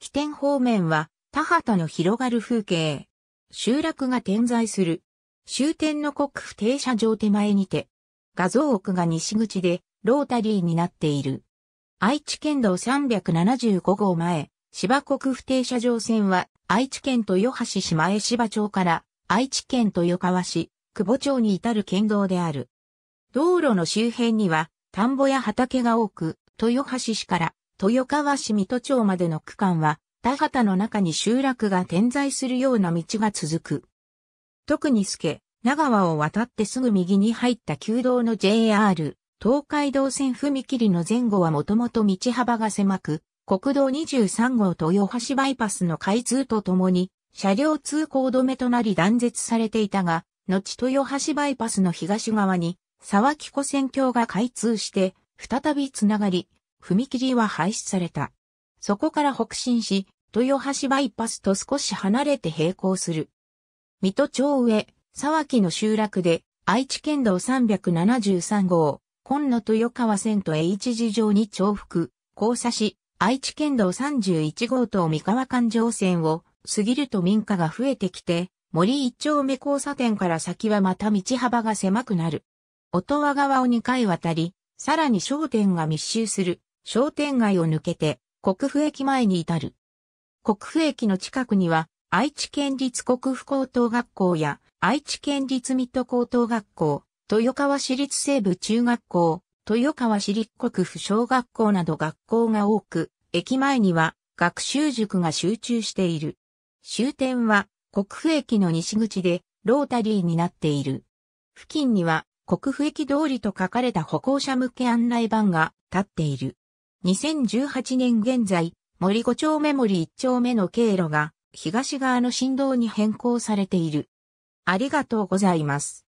起点方面は田畑の広がる風景。集落が点在する。終点の国府停車場手前にて、画像奥が西口でロータリーになっている。愛知県道375号前、芝国府停車場線は愛知県豊橋市前芝町から愛知県豊川市、久保町に至る県道である。道路の周辺には田んぼや畑が多く、豊橋市から豊川市水戸町までの区間は、田畑の中に集落が点在するような道が続く。特に助、長川を渡ってすぐ右に入った旧道の JR、東海道線踏切の前後はもともと道幅が狭く、国道23号豊橋バイパスの開通とともに、車両通行止めとなり断絶されていたが、後豊橋バイパスの東側に、沢木湖線橋が開通して、再びつながり、踏切は廃止された。そこから北進し、豊橋バイパスと少し離れて並行する。水戸町上、沢木の集落で、愛知県道373号、今野豊川線と H 字上に重複、交差し、愛知県道31号と三河環状線を過ぎると民家が増えてきて、森一丁目交差点から先はまた道幅が狭くなる。音羽川を2回渡り、さらに商店が密集する。商店街を抜けて国府駅前に至る。国府駅の近くには愛知県立国府高等学校や愛知県立水戸高等学校、豊川市立西部中学校、豊川市立国府小学校など学校が多く、駅前には学習塾が集中している。終点は国府駅の西口でロータリーになっている。付近には国府駅通りと書かれた歩行者向け案内板が立っている。2018年現在、森五丁目森一丁目の経路が東側の振動に変更されている。ありがとうございます。